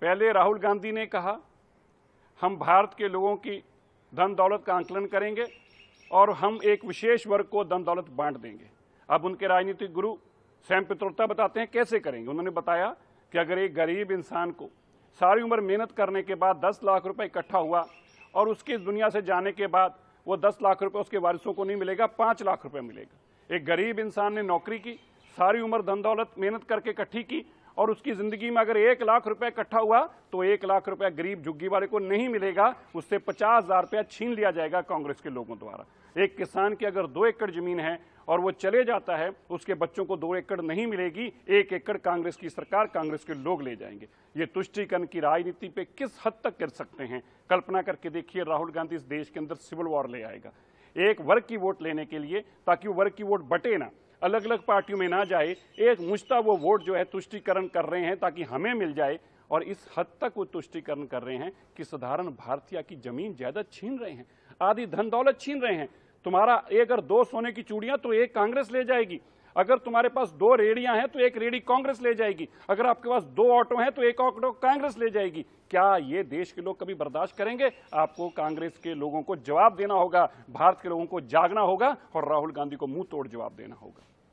पहले राहुल गांधी ने कहा हम भारत के लोगों की धन दौलत का आंकलन करेंगे और हम एक विशेष वर्ग को धन दौलत बांट देंगे अब उनके राजनीतिक गुरु स्वयं पित्रोता बताते हैं कैसे करेंगे उन्होंने बताया कि अगर एक गरीब इंसान को सारी उम्र मेहनत करने के बाद 10 लाख रुपए इकट्ठा हुआ और उसके इस दुनिया से जाने के बाद वो 10 लाख रुपए उसके वारिसों को नहीं मिलेगा पाँच लाख रुपए मिलेगा एक गरीब इंसान ने नौकरी की सारी उम्र धन दौलत मेहनत करके इकट्ठी की और उसकी जिंदगी में अगर एक लाख रुपया इकट्ठा हुआ तो एक लाख रुपया गरीब झुग्गी वाले को नहीं मिलेगा उससे पचास हजार रुपया छीन लिया जाएगा कांग्रेस के लोगों द्वारा एक किसान की अगर दो एकड़ जमीन है और वो चले जाता है उसके बच्चों को दो एकड़ नहीं मिलेगी एक एकड़ कांग्रेस की सरकार कांग्रेस के लोग ले जाएंगे ये तुष्टिकरण की राजनीति पे किस हद तक कर सकते हैं कल्पना करके देखिए राहुल गांधी इस देश के अंदर सिविल वॉर ले आएगा एक वर्ग की वोट लेने के लिए ताकि वर्ग की वोट बटे ना अलग अलग पार्टियों में ना जाए एक मुश्ता वो वोट जो है तुष्टिकरण कर रहे हैं ताकि हमें मिल जाए और इस हद तक वो तुष्टिकरण कर रहे हैं कि साधारण भारतीय की जमीन ज्यादा छीन रहे हैं आधी धन दौलत छीन रहे हैं तुम्हारा एक अगर दो सोने की चूड़ियां तो एक कांग्रेस ले जाएगी अगर तुम्हारे पास दो रेडियां हैं तो एक रेडी कांग्रेस ले जाएगी अगर आपके पास दो ऑटो हैं तो एक ऑटो कांग्रेस ले जाएगी क्या ये देश के लोग कभी बर्दाश्त करेंगे आपको कांग्रेस के लोगों को जवाब देना होगा भारत के लोगों को जागना होगा और राहुल गांधी को मुंह तोड़ जवाब देना होगा